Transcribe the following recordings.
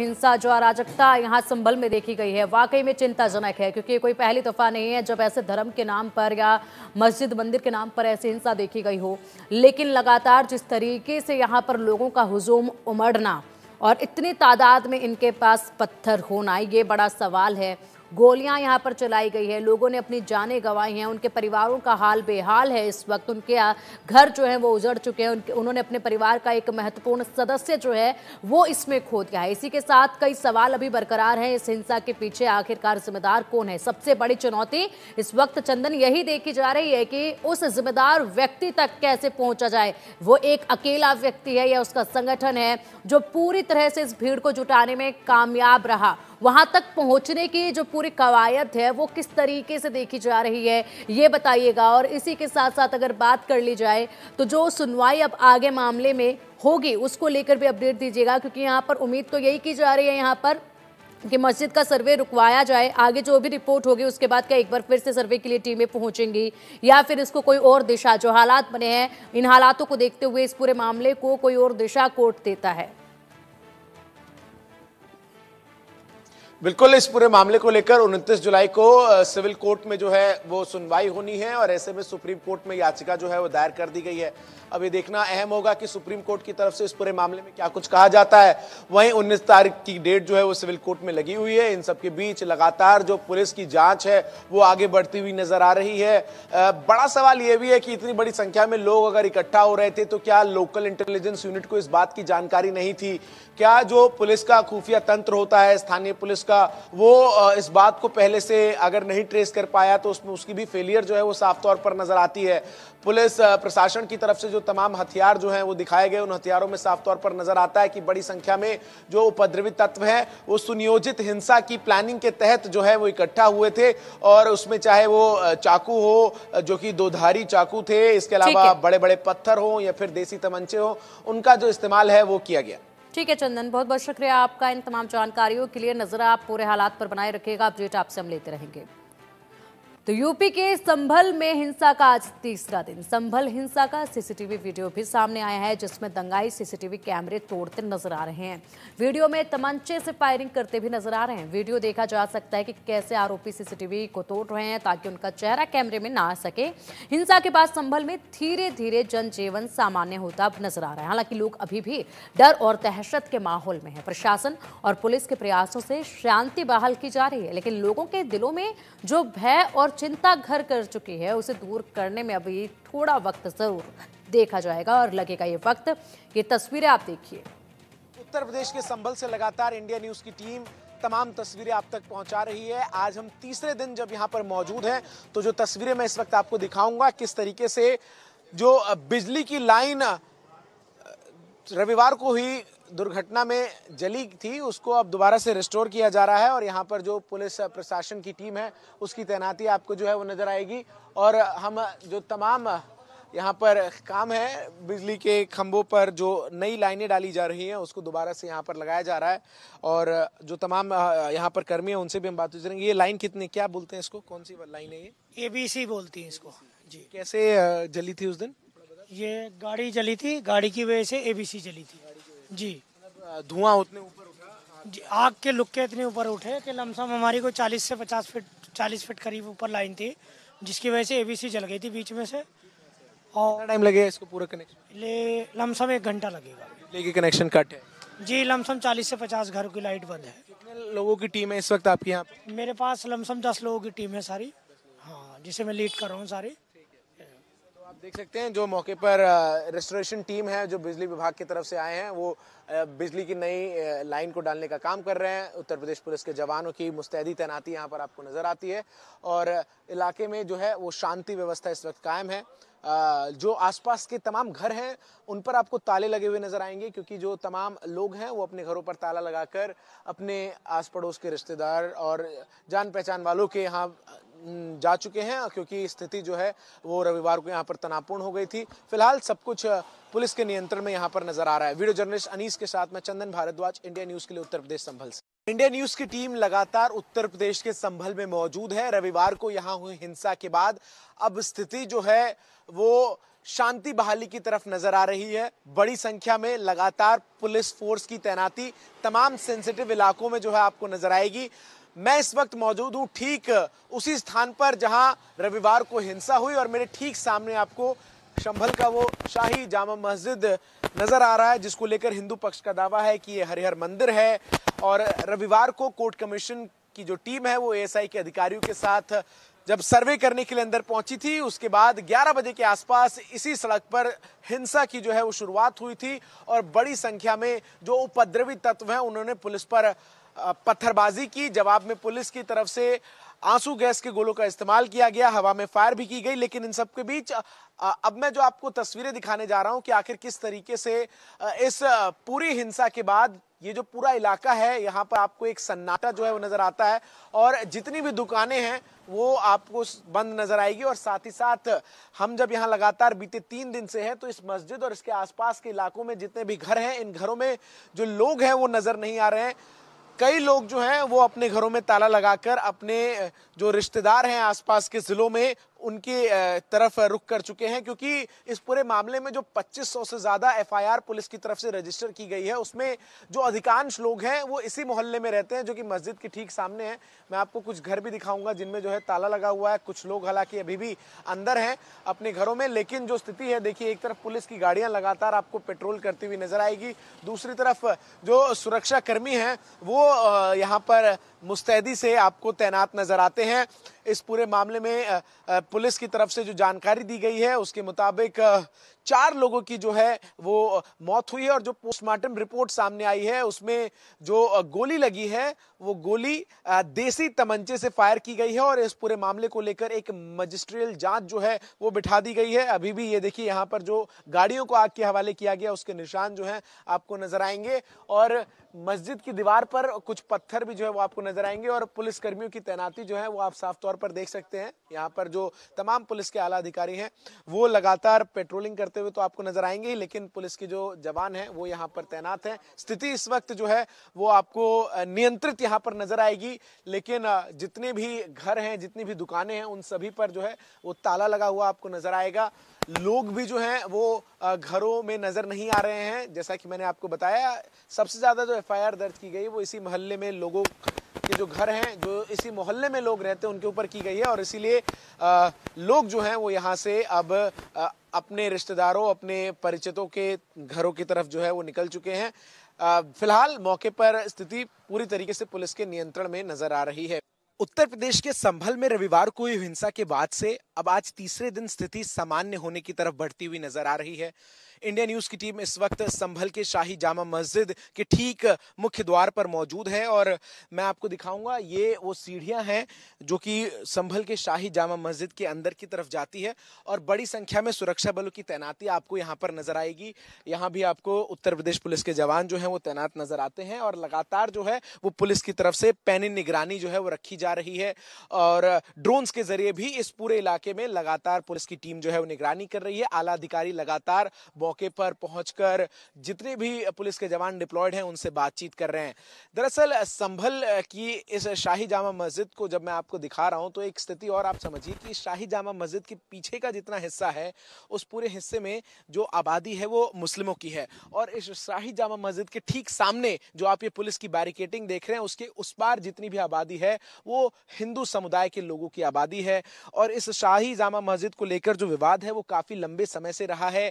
हिंसा जो अराजकता यहाँ संभल में देखी गई है वाकई में चिंताजनक है क्योंकि कोई पहली दफ़ा नहीं है जब ऐसे धर्म के नाम पर या मस्जिद मंदिर के नाम पर ऐसी हिंसा देखी गई हो लेकिन लगातार जिस तरीके से यहाँ पर लोगों का हुजूम उमड़ना और इतनी तादाद में इनके पास पत्थर होना ये बड़ा सवाल है गोलियां यहां पर चलाई गई है लोगों ने अपनी जानें गंवाई हैं उनके परिवारों का हाल बेहाल है इस वक्त उनके घर जो है वो उजड़ चुके हैं उनके उन्होंने अपने परिवार का एक महत्वपूर्ण सदस्य जो है वो इसमें खो दिया है इसी के साथ कई सवाल अभी बरकरार हैं इस हिंसा के पीछे आखिरकार जिम्मेदार कौन है सबसे बड़ी चुनौती इस वक्त चंदन यही देखी जा रही है कि उस जिम्मेदार व्यक्ति तक कैसे पहुंचा जाए वो एक अकेला व्यक्ति है या उसका संगठन है जो पूरी तरह से इस भीड़ को जुटाने में कामयाब रहा वहाँ तक पहुँचने की जो पूरी कवायद है वो किस तरीके से देखी जा रही है ये बताइएगा और इसी के साथ साथ अगर बात कर ली जाए तो जो सुनवाई अब आगे मामले में होगी उसको लेकर भी अपडेट दीजिएगा क्योंकि यहाँ पर उम्मीद तो यही की जा रही है यहाँ पर कि मस्जिद का सर्वे रुकवाया जाए आगे जो भी रिपोर्ट होगी उसके बाद क्या एक बार फिर से सर्वे के लिए टीमें पहुंचेंगी या फिर इसको कोई और दिशा जो हालात बने हैं इन हालातों को देखते हुए इस पूरे मामले को कोई और दिशा कोर्ट देता है बिल्कुल इस पूरे मामले को लेकर उनतीस जुलाई को सिविल कोर्ट में जो है वो सुनवाई होनी है और ऐसे में सुप्रीम कोर्ट में याचिका जो है वो दायर कर दी गई है अब ये देखना अहम होगा कि सुप्रीम कोर्ट की तरफ से इस पूरे मामले में क्या कुछ कहा जाता है वहीं उन्नीस तारीख की डेट जो है वो सिविल कोर्ट में लगी हुई है इन सबके बीच लगातार जो पुलिस की जाँच है वो आगे बढ़ती हुई नजर आ रही है बड़ा सवाल ये भी है कि इतनी बड़ी संख्या में लोग अगर इकट्ठा हो रहे थे तो क्या लोकल इंटेलिजेंस यूनिट को इस बात की जानकारी नहीं थी क्या जो पुलिस का खुफिया तंत्र होता है स्थानीय पुलिस उसका वो इस बात को पहले से अगर नहीं ट्रेस कर पाया तो उसमें उसकी भी फेलियर जो है वो साफ तौर पर नजर आती है पुलिस प्रशासन की तरफ से जो तमाम हथियार जो हैं वो दिखाए गए उन हथियारों में साफ तौर पर नजर आता है कि बड़ी संख्या में जो उपद्रवी तत्व हैं वो सुनियोजित हिंसा की प्लानिंग के तहत जो है वो इकट्ठा हुए थे और उसमें चाहे वो चाकू हो जो कि दोधारी चाकू थे इसके अलावा बड़े बड़े पत्थर हो या फिर देसी तमंचे हो उनका जो इस्तेमाल है वो किया गया ठीक है चंदन बहुत बहुत शुक्रिया आपका इन तमाम जानकारियों के लिए नजर आप पूरे हालात पर बनाए रखिएगा अपडेट आपसे हम लेते रहेंगे तो यूपी के संभल में हिंसा का आज तीसरा दिन संभल हिंसा का सीसीटीवी वीडियो भी सामने आया है जिसमें दंगाई सीसीटीवी कैमरे तोड़ते नजर आ रहे हैं वीडियो में तमंचे से फायरिंग करते भी नजर आ रहे हैं वीडियो देखा जा सकता है कि कैसे आरोपी सीसीटीवी को तोड़ रहे हैं ताकि उनका चेहरा कैमरे में ना आ सके हिंसा के बाद संभल में धीरे धीरे जनजीवन सामान्य होता नजर आ रहा है हालांकि लोग अभी भी डर और दहशत के माहौल में है प्रशासन और पुलिस के प्रयासों से शांति बहाल की जा रही है लेकिन लोगों के दिलों में जो भय और चिंता घर कर चुकी है उसे दूर करने में अभी थोड़ा वक्त जरूर देखा जाएगा और लगेगा ये वक्त ये तस्वीरें आप देखिए उत्तर प्रदेश के संबल से लगातार इंडिया न्यूज की टीम तमाम तस्वीरें आप तक पहुंचा रही है आज हम तीसरे दिन जब यहाँ पर मौजूद हैं तो जो तस्वीरें मैं इस वक्त आपको दिखाऊंगा किस तरीके से जो बिजली की लाइन रविवार को ही दुर्घटना में जली थी उसको अब दोबारा से रिस्टोर किया जा रहा है और यहाँ पर जो पुलिस प्रशासन की टीम है उसकी तैनाती आपको जो है वो नज़र आएगी और हम जो तमाम यहाँ पर काम है बिजली के खम्भों पर जो नई लाइनें डाली जा रही हैं उसको दोबारा से यहाँ पर लगाया जा रहा है और जो तमाम यहाँ पर कर्मी हैं उनसे भी हम बात करेंगे ये लाइन कितनी क्या बोलते हैं इसको कौन सी लाइन है ये ए बी सी बोलती है इसको जी कैसे जली थी उस दिन ये गाड़ी जली थी गाड़ी की वजह से ए बी सी जली थी जी मतलब, धुआं उतने ऊपर उठा हाँ। आग के लुक्के इतने ऊपर उठे कि लमसम हमारी को 40 से 50 फीट 40 फीट करीब ऊपर लाइन थी जिसकी वजह से एबीसी जल गई थी बीच में से और टाइम लगेगा इसको पूरा कनेक्शन लमसम एक घंटा लगेगा लेकिन कनेक्शन कट है जी लमसम 40 से 50 घरों की लाइट बंद है कितने लोगों की टीम है इस वक्त आपके यहाँ मेरे पास लमसम दस लोगों की टीम है सारी हाँ जिसे मैं लीड कर रहा हूँ सारी देख सकते हैं जो मौके पर रेस्टोरेशन टीम है जो बिजली विभाग की तरफ से आए हैं वो बिजली की नई लाइन को डालने का काम कर रहे हैं उत्तर प्रदेश पुलिस के जवानों की मुस्तैदी तैनाती यहाँ पर आपको नज़र आती है और इलाके में जो है वो शांति व्यवस्था इस वक्त कायम है जो आसपास के तमाम घर हैं उन पर आपको ताले लगे हुए नज़र आएंगे क्योंकि जो तमाम लोग हैं वो अपने घरों पर ताला लगाकर अपने आस पड़ोस के रिश्तेदार और जान पहचान वालों के यहाँ जा चुके हैं क्योंकि स्थिति जो है वो रविवार को यहाँ पर तनावपूर्ण हो गई थी फिलहाल सब कुछ पुलिस के नियंत्रण में यहाँ पर नजर आ रहा है वीडियो जर्नलिस्ट अनीस के साथ मैं चंदन भारद्वाज इंडिया न्यूज़ के लिए उत्तर प्रदेश संभल से इंडिया न्यूज की टीम लगातार उत्तर प्रदेश के संभल में मौजूद है रविवार को यहाँ हुई हिंसा के बाद अब स्थिति जो है वो शांति बहाली की तरफ नजर आ रही है बड़ी संख्या में लगातार पुलिस फोर्स की तैनाती तमाम सेंसिटिव इलाकों में जो है आपको नजर आएगी मैं इस वक्त मौजूद हूँ ठीक उसी स्थान पर जहाँ रविवार को हिंसा हुई और मेरे ठीक सामने आपको संभल का वो शाही जामा मस्जिद नज़र आ रहा है जिसको लेकर हिंदू पक्ष का दावा है कि ये हरिहर मंदिर है और रविवार को कोर्ट कमीशन की जो टीम है वो एएसआई के अधिकारियों के साथ जब सर्वे करने के लिए अंदर पहुंची थी उसके बाद 11 बजे के आसपास इसी सड़क पर हिंसा की जो है वो शुरुआत हुई थी और बड़ी संख्या में जो उपद्रवी तत्व हैं उन्होंने पुलिस पर पत्थरबाजी की जवाब में पुलिस की तरफ से आंसू गैस के गोलों का इस्तेमाल किया गया हवा में फायर भी की गई लेकिन इन सब के बीच अब मैं जो आपको तस्वीरें दिखाने जा रहा हूं कि आखिर किस तरीके से इस पूरी हिंसा के बाद ये जो पूरा इलाका है यहाँ पर आपको एक सन्नाटा जो है वो नज़र आता है और जितनी भी दुकानें हैं वो आपको बंद नज़र आएगी और साथ ही साथ हम जब यहाँ लगातार बीते तीन दिन से हैं तो इस मस्जिद और इसके आसपास के इलाकों में जितने भी घर हैं इन घरों में जो लोग हैं वो नज़र नहीं आ रहे हैं कई लोग जो हैं वो अपने घरों में ताला लगाकर अपने जो रिश्तेदार हैं आसपास के ज़िलों में उनके तरफ रुख कर चुके हैं क्योंकि इस पूरे मामले में जो 2500 से ज़्यादा एफआईआर पुलिस की तरफ से रजिस्टर की गई है उसमें जो अधिकांश लोग हैं वो इसी मोहल्ले में रहते हैं जो कि मस्जिद के ठीक सामने है मैं आपको कुछ घर भी दिखाऊंगा जिनमें जो है ताला लगा हुआ है कुछ लोग हालांकि अभी भी अंदर हैं अपने घरों में लेकिन जो स्थिति है देखिए एक तरफ पुलिस की गाड़ियाँ लगातार आपको पेट्रोल करती हुई नजर आएगी दूसरी तरफ जो सुरक्षाकर्मी हैं वो यहाँ पर मुस्तैदी से आपको तैनात नजर आते हैं इस पूरे मामले में पुलिस की तरफ से जो जानकारी दी गई है उसके मुताबिक चार लोगों की जो है वो मौत हुई है और जो पोस्टमार्टम रिपोर्ट सामने आई है उसमें जो गोली लगी है वो गोली देसी तमंचे से फायर की गई है और इस पूरे मामले को लेकर एक मजिस्ट्रियल जांच जो है वो बिठा दी गई है अभी भी ये देखिए यहाँ पर जो गाड़ियों को आग के हवाले किया गया उसके निशान जो है आपको नजर आएंगे और मस्जिद की दीवार पर कुछ पत्थर भी जो है वो आपको नजर आएंगे और पुलिसकर्मियों की तैनाती जो है वो आप साफ तौर पर देख सकते हैं यहाँ पर जो तमाम पुलिस के आला अधिकारी हैं वो लगातार पेट्रोलिंग कर करते हुए तो आपको नजर आएंगे ही लेकिन पुलिस के जो जवान हैं वो यहाँ पर तैनात हैं स्थिति इस वक्त जो है वो आपको नियंत्रित यहाँ पर नजर आएगी लेकिन जितने भी घर हैं जितनी भी दुकानें हैं उन सभी पर जो है वो ताला लगा हुआ आपको नजर आएगा लोग भी जो हैं वो घरों में नज़र नहीं आ रहे हैं जैसा कि मैंने आपको बताया सबसे ज़्यादा जो एफ दर्ज की गई वो इसी मोहल्ले में लोगों के जो घर हैं जो इसी मोहल्ले में लोग रहते हैं उनके ऊपर की गई है और इसीलिए लोग जो हैं वो यहाँ से अब आ, अपने रिश्तेदारों अपने परिचितों के घरों की तरफ जो है वो निकल चुके हैं फिलहाल मौके पर स्थिति पूरी तरीके से पुलिस के नियंत्रण में नजर आ रही है उत्तर प्रदेश के संभल में रविवार को हुई हिंसा के बाद से अब आज तीसरे दिन स्थिति सामान्य होने की तरफ बढ़ती हुई नजर आ रही है इंडिया न्यूज की टीम इस वक्त संभल के शाही जामा मस्जिद के ठीक मुख्य द्वार पर मौजूद है और मैं आपको दिखाऊंगा ये वो सीढ़ियां हैं जो कि संभल के शाही जामा मस्जिद के अंदर की तरफ जाती है और बड़ी संख्या में सुरक्षा बलों की तैनाती आपको यहाँ पर नजर आएगी यहाँ भी आपको उत्तर प्रदेश पुलिस के जवान जो है वो तैनात नजर आते हैं और लगातार जो है वो पुलिस की तरफ से पैनी निगरानी जो है वो रखी जा रही है और ड्रोन्स के जरिए भी इस पूरे इलाके इलाके में लगातार पुलिस की टीम जो है वो निगरानी कर रही है आला अधिकारी लगातार मौके पर पहुंचकर जितने भी पुलिस के जवान डिप्लॉयड हैं उनसे बातचीत कर रहे हैं दरअसल संभल की इस शाही जामा मस्जिद को जब मैं आपको दिखा रहा हूं तो एक स्थिति और आप समझिए कि शाही जामा मस्जिद के पीछे का जितना हिस्सा है उस पूरे हिस्से में जो आबादी है वो मुस्लिमों की है और इस शाही जामा मस्जिद के ठीक सामने जो आप ये पुलिस की बैरिकेटिंग देख रहे हैं उसके उस पार जितनी भी आबादी है वो हिंदू समुदाय के लोगों की आबादी है और इस शाही शाही जामा मस्जिद को लेकर जो विवाद है वो काफ़ी लंबे समय से रहा है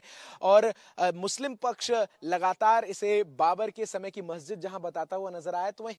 और मुस्लिम पक्ष लगातार इसे बाबर के समय की मस्जिद जहां बताता हुआ नजर आया तो वही